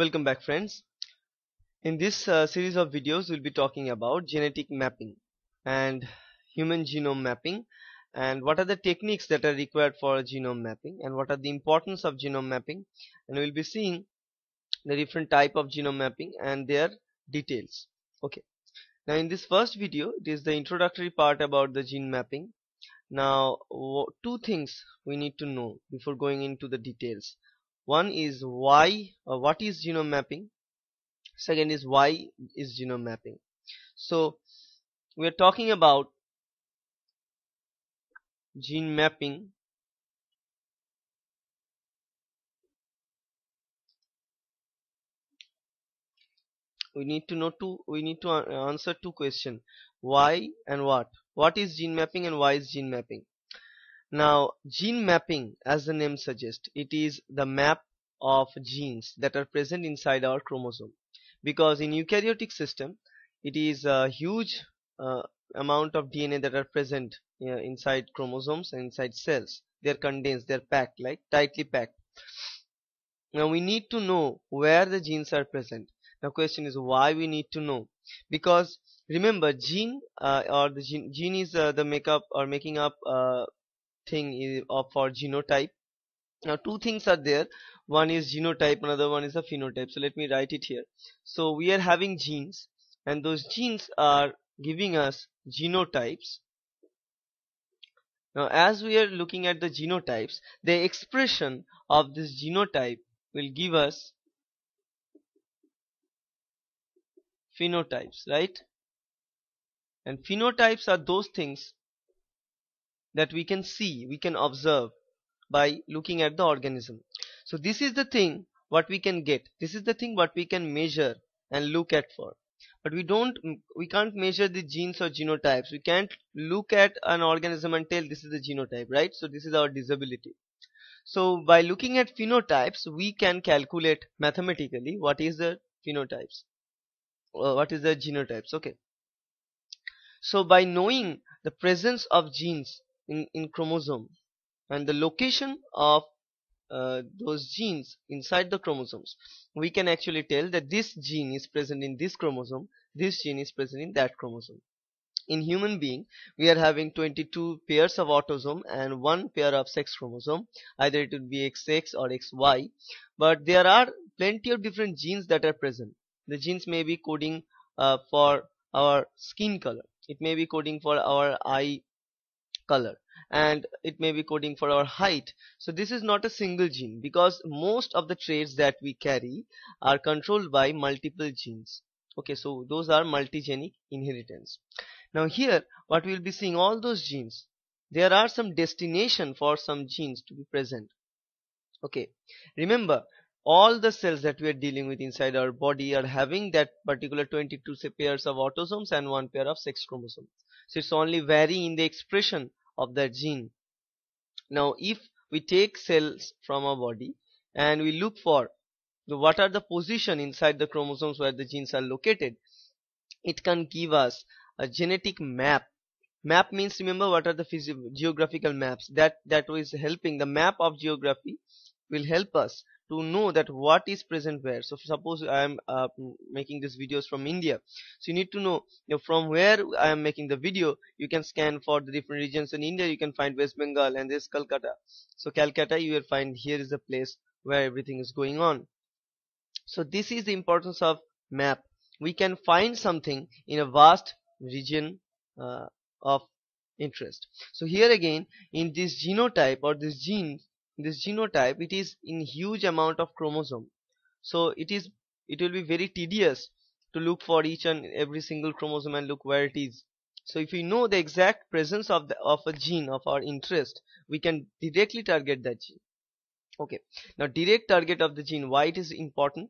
Welcome back friends. In this uh, series of videos we'll be talking about genetic mapping and human genome mapping and what are the techniques that are required for genome mapping and what are the importance of genome mapping and we'll be seeing the different type of genome mapping and their details. Okay. Now in this first video it is the introductory part about the gene mapping. Now two things we need to know before going into the details one is why or uh, what is genome mapping second is why is genome mapping so we are talking about gene mapping we need to know two we need to uh, answer two questions: why and what what is gene mapping and why is gene mapping now gene mapping as the name suggests it is the map of genes that are present inside our chromosome because in eukaryotic system it is a huge uh, amount of DNA that are present uh, inside chromosomes and inside cells they are condensed they are packed like tightly packed now we need to know where the genes are present The question is why we need to know because remember gene uh, or the gene, gene is uh, the makeup or making up uh, thing uh, for genotype now two things are there one is genotype another one is a phenotype so let me write it here so we are having genes and those genes are giving us genotypes now as we are looking at the genotypes the expression of this genotype will give us phenotypes right and phenotypes are those things that we can see we can observe by looking at the organism so this is the thing what we can get this is the thing what we can measure and look at for but we don't we can't measure the genes or genotypes we can't look at an organism and tell this is the genotype right so this is our disability so by looking at phenotypes we can calculate mathematically what is the phenotypes uh, what is the genotypes okay so by knowing the presence of genes in, in chromosome and the location of uh, those genes inside the chromosomes we can actually tell that this gene is present in this chromosome this gene is present in that chromosome in human being we are having 22 pairs of autosome and one pair of sex chromosome either it would be xx or xy but there are plenty of different genes that are present the genes may be coding uh, for our skin color it may be coding for our eye color and it may be coding for our height so this is not a single gene because most of the traits that we carry are controlled by multiple genes okay so those are multigenic inheritance now here what we'll be seeing all those genes there are some destination for some genes to be present okay remember all the cells that we are dealing with inside our body are having that particular 22 pairs of autosomes and one pair of sex chromosomes so it's only vary in the expression of that gene. Now if we take cells from our body and we look for the, what are the position inside the chromosomes where the genes are located, it can give us a genetic map. Map means remember what are the geographical maps that that is helping the map of geography will help us to know that what is present where so suppose I am uh, making these videos from India so you need to know, you know, from where I am making the video you can scan for the different regions in India you can find West Bengal and this Calcutta so Calcutta you will find here is the place where everything is going on so this is the importance of map we can find something in a vast region uh, of interest so here again in this genotype or this gene this genotype it is in huge amount of chromosome so it is it will be very tedious to look for each and every single chromosome and look where it is so if we know the exact presence of the of a gene of our interest we can directly target that gene okay now direct target of the gene why it is important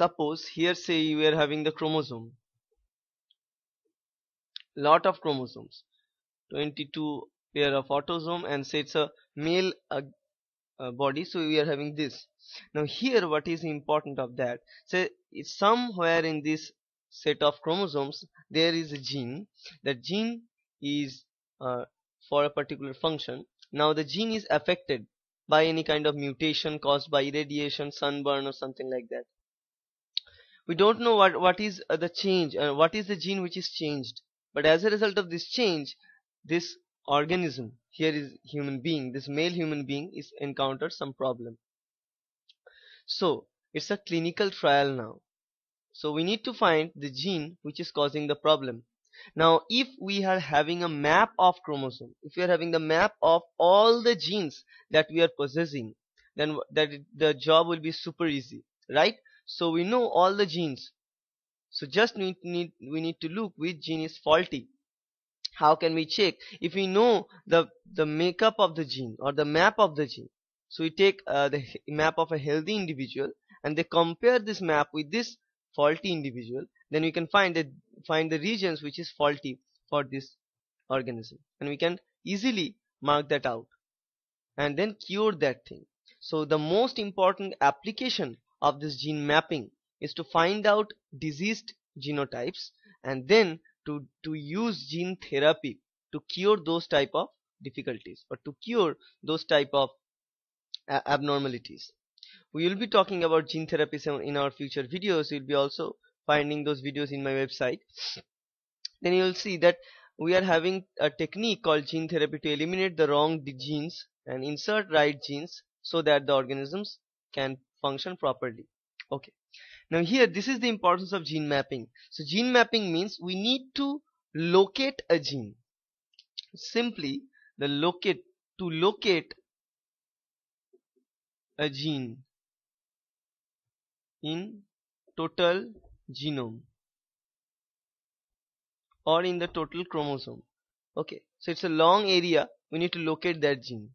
suppose here say you are having the chromosome lot of chromosomes 22 pair of autosome and say it's a male uh, uh, body so we are having this now here what is important of that say somewhere in this set of chromosomes there is a gene that gene is uh, for a particular function now the gene is affected by any kind of mutation caused by irradiation sunburn or something like that we don't know what what is uh, the change uh, what is the gene which is changed but as a result of this change this organism here is human being this male human being is encountered some problem so it's a clinical trial now so we need to find the gene which is causing the problem now if we are having a map of chromosome if we are having the map of all the genes that we are possessing then that the job will be super easy right so we know all the genes so just need, need we need to look which gene is faulty how can we check? If we know the, the makeup of the gene or the map of the gene, so we take uh, the map of a healthy individual and they compare this map with this faulty individual, then we can find the, find the regions which is faulty for this organism and we can easily mark that out and then cure that thing. So the most important application of this gene mapping is to find out diseased genotypes and then to to use gene therapy to cure those type of difficulties or to cure those type of abnormalities we will be talking about gene therapy in our future videos you'll be also finding those videos in my website then you will see that we are having a technique called gene therapy to eliminate the wrong genes and insert right genes so that the organisms can function properly okay now here this is the importance of gene mapping so gene mapping means we need to locate a gene simply the locate to locate a gene in total genome or in the total chromosome okay so it's a long area we need to locate that gene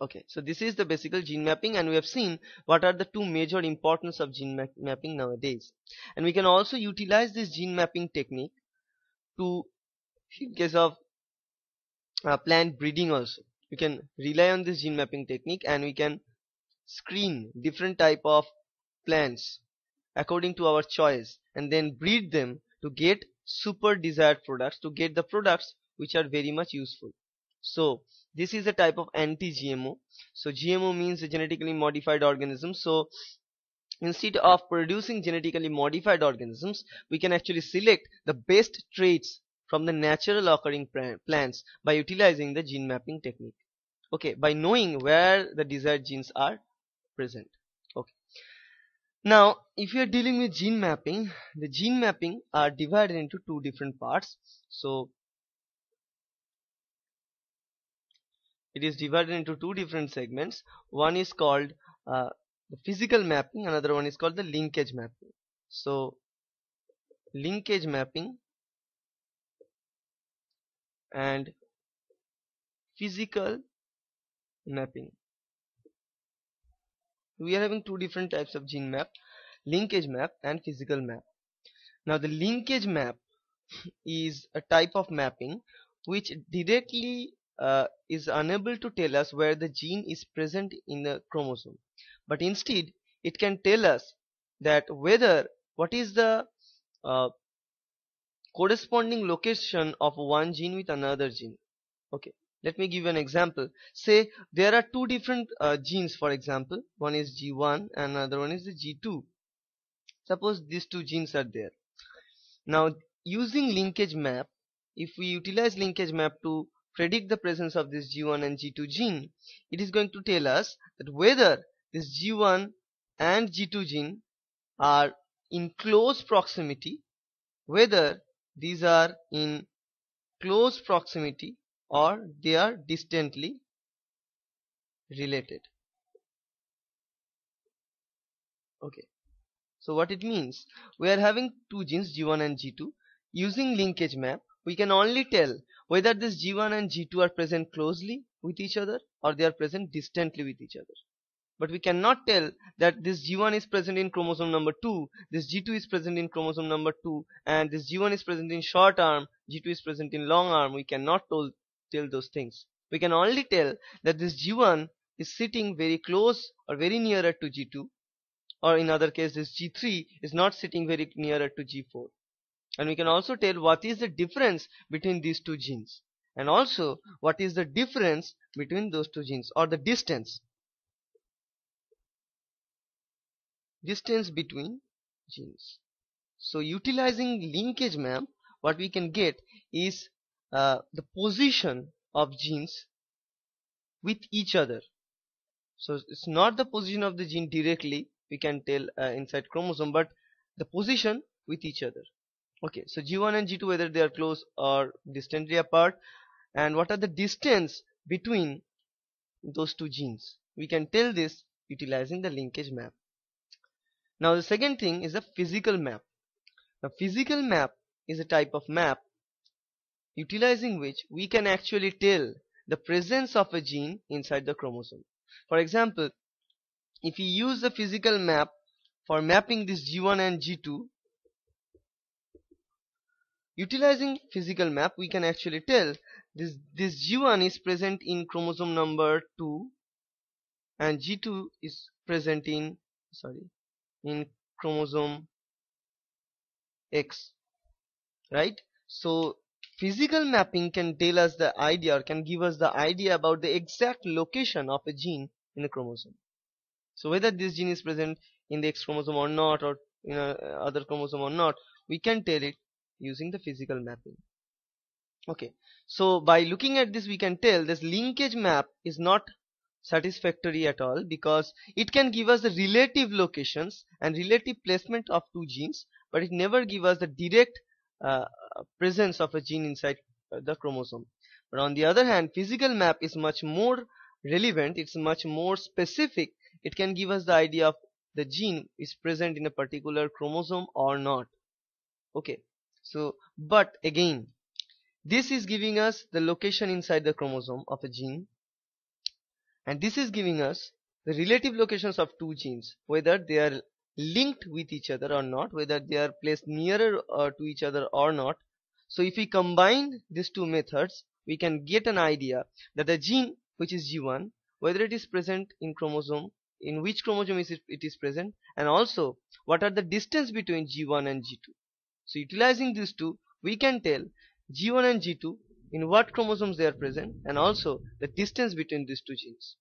okay so this is the basic gene mapping and we have seen what are the two major importance of gene ma mapping nowadays and we can also utilize this gene mapping technique to in case of uh, plant breeding also we can rely on this gene mapping technique and we can screen different type of plants according to our choice and then breed them to get super desired products to get the products which are very much useful so this is a type of anti-GMO so GMO means genetically modified organism so instead of producing genetically modified organisms we can actually select the best traits from the natural occurring plants by utilizing the gene mapping technique okay by knowing where the desired genes are present okay now if you are dealing with gene mapping the gene mapping are divided into two different parts so it is divided into two different segments one is called uh, the physical mapping another one is called the linkage mapping so linkage mapping and physical mapping we are having two different types of gene map linkage map and physical map now the linkage map is a type of mapping which directly uh, is unable to tell us where the gene is present in the chromosome but instead it can tell us that whether what is the uh, corresponding location of one gene with another gene okay let me give an example say there are two different uh, genes for example one is G1 and another one is the G2 suppose these two genes are there now using linkage map if we utilize linkage map to predict the presence of this G1 and G2 gene, it is going to tell us that whether this G1 and G2 gene are in close proximity, whether these are in close proximity or they are distantly related. Okay, so what it means? We are having two genes G1 and G2. Using linkage map, we can only tell whether this G1 and G2 are present closely with each other or they are present distantly with each other. But we cannot tell that this G1 is present in chromosome number 2, this G2 is present in chromosome number 2 and this G1 is present in short arm, G2 is present in long arm. We cannot tell, tell those things. We can only tell that this G1 is sitting very close or very nearer to G2 or in other case this G3 is not sitting very nearer to G4 and we can also tell what is the difference between these two genes and also what is the difference between those two genes or the distance distance between genes so utilizing linkage map what we can get is uh, the position of genes with each other so it's not the position of the gene directly we can tell uh, inside chromosome but the position with each other okay so g1 and g2 whether they are close or distantly apart and what are the distance between those two genes we can tell this utilizing the linkage map now the second thing is a physical map A physical map is a type of map utilizing which we can actually tell the presence of a gene inside the chromosome for example if we use the physical map for mapping this g1 and g2 Utilizing physical map, we can actually tell this, this G1 is present in chromosome number 2 and G2 is present in, sorry, in chromosome X, right? So physical mapping can tell us the idea or can give us the idea about the exact location of a gene in a chromosome. So whether this gene is present in the X chromosome or not or in a other chromosome or not, we can tell it using the physical mapping okay so by looking at this we can tell this linkage map is not satisfactory at all because it can give us the relative locations and relative placement of two genes but it never give us the direct uh, presence of a gene inside the chromosome but on the other hand physical map is much more relevant it's much more specific it can give us the idea of the gene is present in a particular chromosome or not okay so but again this is giving us the location inside the chromosome of a gene and this is giving us the relative locations of two genes whether they are linked with each other or not whether they are placed nearer uh, to each other or not so if we combine these two methods we can get an idea that the gene which is G1 whether it is present in chromosome in which chromosome is it, it is present and also what are the distance between G1 and G2 so utilizing these two we can tell G1 and G2 in what chromosomes they are present and also the distance between these two genes.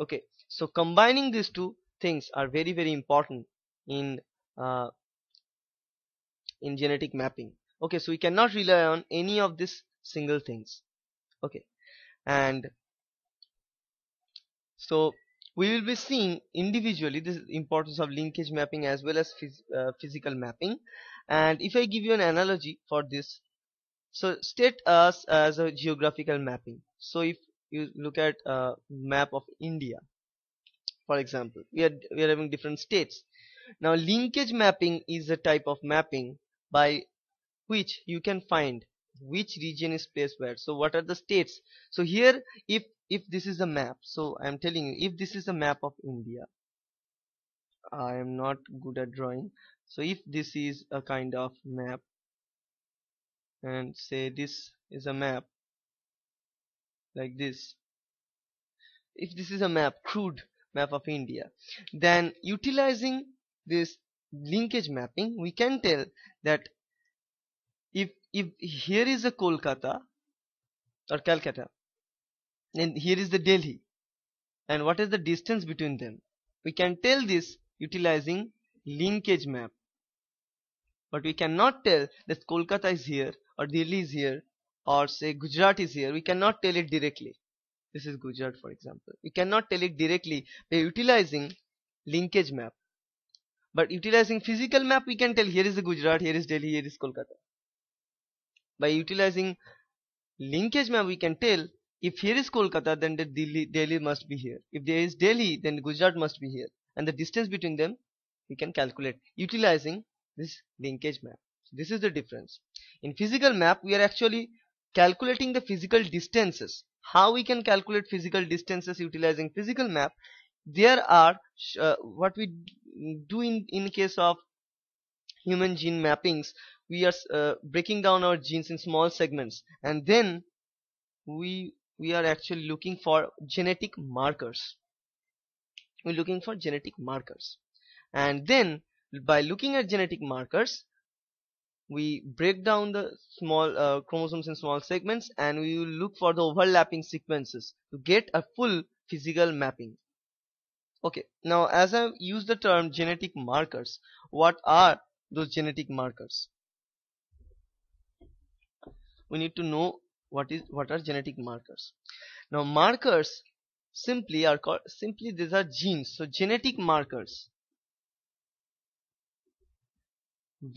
Okay so combining these two things are very very important in uh, in genetic mapping. Okay so we cannot rely on any of these single things. Okay and so we will be seeing individually this importance of linkage mapping as well as phys uh, physical mapping and if I give you an analogy for this so state us as a geographical mapping so if you look at a map of India for example we are, we are having different states now linkage mapping is a type of mapping by which you can find which region is placed where so what are the states so here if if this is a map so I'm telling you if this is a map of India I am not good at drawing so if this is a kind of map and say this is a map like this if this is a map crude map of India then utilizing this linkage mapping we can tell that if if here is a Kolkata or Calcutta and here is the Delhi and what is the distance between them we can tell this utilizing linkage map but we cannot tell that Kolkata is here or Delhi is here or say Gujarat is here we cannot tell it directly this is Gujarat for example we cannot tell it directly by utilizing linkage map but utilizing physical map we can tell here is the Gujarat here is Delhi here is Kolkata by utilizing linkage map we can tell if here is Kolkata then the Delhi, Delhi must be here if there is Delhi then Gujarat must be here and the distance between them we can calculate utilizing this linkage map. So this is the difference. In physical map, we are actually calculating the physical distances. How we can calculate physical distances utilizing physical map? There are uh, what we do in, in case of human gene mappings. We are uh, breaking down our genes in small segments and then we we are actually looking for genetic markers we're looking for genetic markers and then by looking at genetic markers we break down the small uh, chromosomes in small segments and we will look for the overlapping sequences to get a full physical mapping okay now as i use the term genetic markers what are those genetic markers we need to know what is what are genetic markers now markers simply are called simply these are genes so genetic markers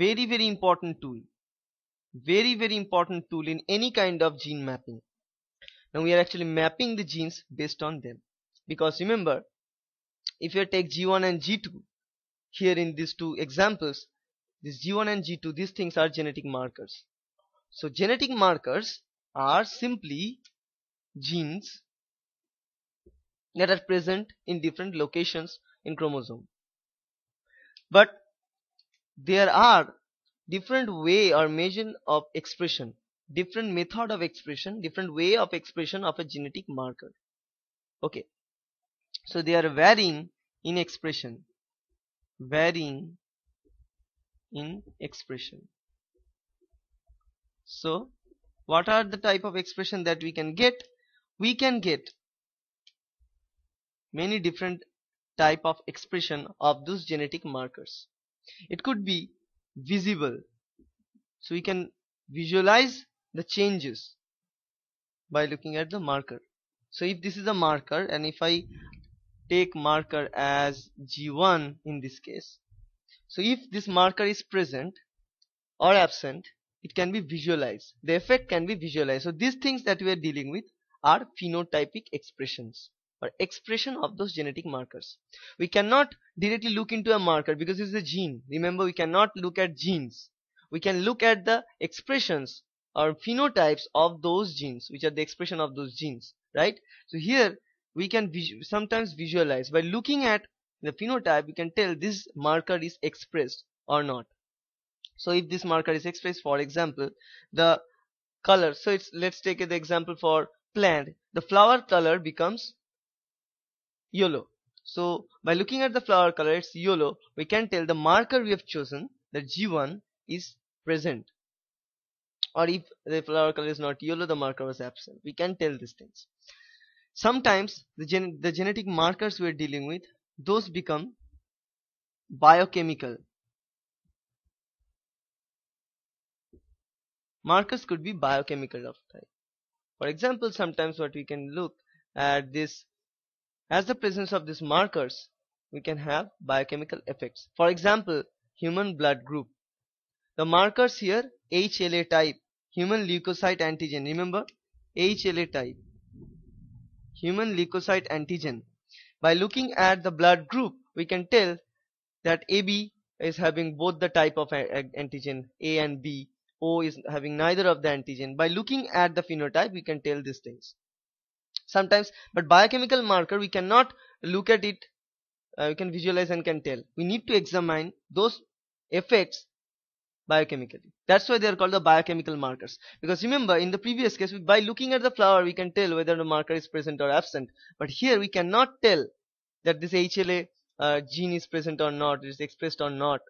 very very important tool very very important tool in any kind of gene mapping now we are actually mapping the genes based on them because remember if you take g1 and g2 here in these two examples this g1 and g2 these things are genetic markers so genetic markers are simply genes that are present in different locations in chromosome but there are different way or measure of expression different method of expression different way of expression of a genetic marker okay so they are varying in expression varying in expression so what are the type of expression that we can get we can get many different type of expression of those genetic markers it could be visible so we can visualize the changes by looking at the marker so if this is a marker and if I take marker as g1 in this case so if this marker is present or absent it can be visualized the effect can be visualized so these things that we are dealing with are phenotypic expressions or expression of those genetic markers. We cannot directly look into a marker because it's a gene. Remember, we cannot look at genes. We can look at the expressions or phenotypes of those genes, which are the expression of those genes, right? So here we can visu sometimes visualize by looking at the phenotype, we can tell this marker is expressed or not. So if this marker is expressed, for example, the color. So it's let's take the example for plant. The flower color becomes yellow. So by looking at the flower color it's yellow we can tell the marker we have chosen that G1 is present or if the flower color is not yellow the marker was absent we can tell these things sometimes the, gen the genetic markers we are dealing with those become biochemical markers could be biochemical of type for example sometimes what we can look at this as the presence of these markers, we can have biochemical effects. For example, human blood group. The markers here HLA type, human leukocyte antigen. Remember HLA type, human leukocyte antigen. By looking at the blood group, we can tell that AB is having both the type of antigen A and B. O is having neither of the antigen. By looking at the phenotype, we can tell these things sometimes but biochemical marker we cannot look at it uh, we can visualize and can tell we need to examine those effects biochemically that's why they are called the biochemical markers because remember in the previous case we, by looking at the flower we can tell whether the marker is present or absent but here we cannot tell that this HLA uh, gene is present or not it is expressed or not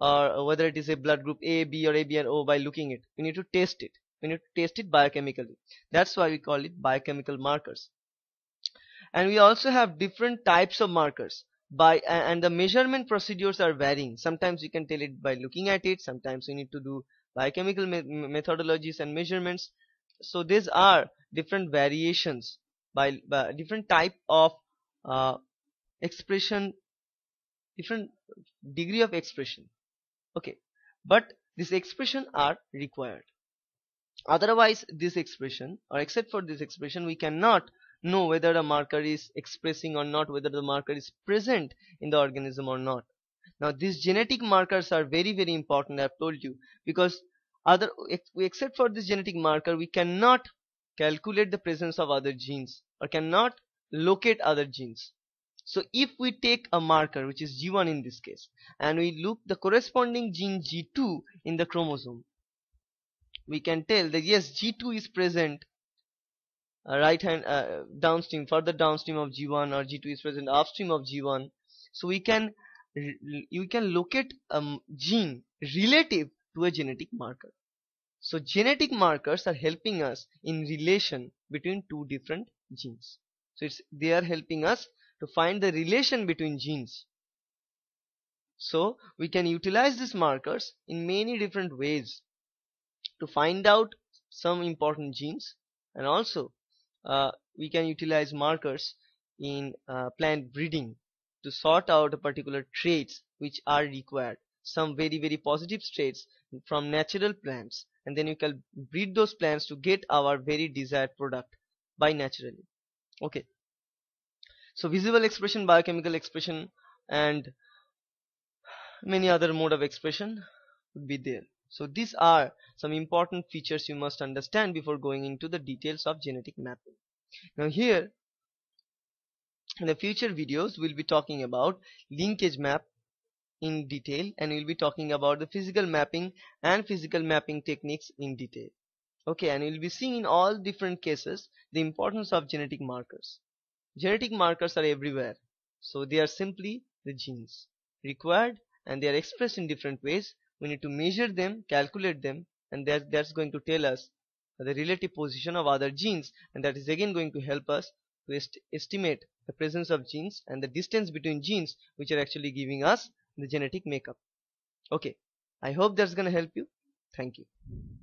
or whether it is a blood group A B or A B and O by looking it we need to test it we need to test it biochemically that's why we call it biochemical markers and we also have different types of markers by and the measurement procedures are varying sometimes you can tell it by looking at it sometimes you need to do biochemical me methodologies and measurements so these are different variations by, by different type of uh, expression different degree of expression okay but this expression are required otherwise this expression or except for this expression we cannot know whether the marker is expressing or not whether the marker is present in the organism or not now these genetic markers are very very important i've told you because other except for this genetic marker we cannot calculate the presence of other genes or cannot locate other genes so if we take a marker which is G1 in this case and we look the corresponding gene G2 in the chromosome we can tell that yes g2 is present uh, right hand uh, downstream further downstream of g1 or g2 is present upstream of g1 so we can you can locate a um, gene relative to a genetic marker so genetic markers are helping us in relation between two different genes so it's they are helping us to find the relation between genes so we can utilize these markers in many different ways to find out some important genes and also uh, we can utilize markers in uh, plant breeding to sort out a particular traits which are required some very very positive traits from natural plants and then you can breed those plants to get our very desired product by naturally okay so visible expression biochemical expression and many other mode of expression would be there so these are some important features you must understand before going into the details of genetic mapping. Now here in the future videos we'll be talking about linkage map in detail and we'll be talking about the physical mapping and physical mapping techniques in detail. Okay and we'll be seeing in all different cases the importance of genetic markers. Genetic markers are everywhere so they are simply the genes required and they are expressed in different ways we need to measure them calculate them and that, that's going to tell us the relative position of other genes and that is again going to help us to est estimate the presence of genes and the distance between genes which are actually giving us the genetic makeup okay i hope that's going to help you thank you